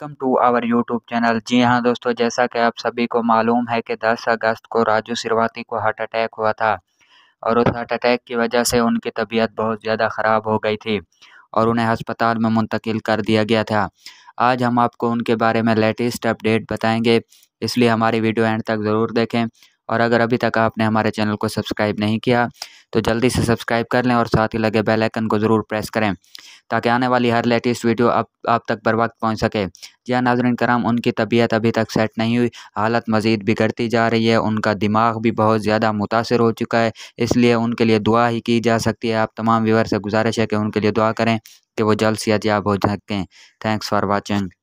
welcome to our YouTube channel जी हाँ दोस्तों जैसा कि आप सभी को मालूम है कि 10 अगस्त को राजू सिरवाती को हार्ट अटैक हुआ था और उस हार्ट अटैक की वजह से उनकी तबीयत बहुत ज़्यादा ख़राब हो गई थी और उन्हें अस्पताल में मुंतकिल कर दिया गया था आज हम आपको उनके बारे में लेटेस्ट अपडेट बताएँगे इसलिए हमारी वीडियो एंड तक ज़रूर देखें और अगर अभी तक आपने हमारे चैनल को सब्सक्राइब नहीं किया तो जल्दी से सब्सक्राइब कर लें और साथ ही लगे बेल आइकन को ज़रूर प्रेस करें ताकि आने वाली हर लेटेस्ट वीडियो आप आप तक बर वक्त पहुँच सके जिया नाजरन कराम उनकी तबीयत अभी तक सेट नहीं हुई हालत मज़ीद बिगड़ती जा रही है उनका दिमाग भी बहुत ज़्यादा मुतासर हो चुका है इसलिए उनके लिए दुआ ही की जा सकती है आप तमाम व्यवर से गुजारिश है कि उनके लिए दुआ करें कि वो जल्द से याब हो सकें थैंक्स फॉर वॉचिंग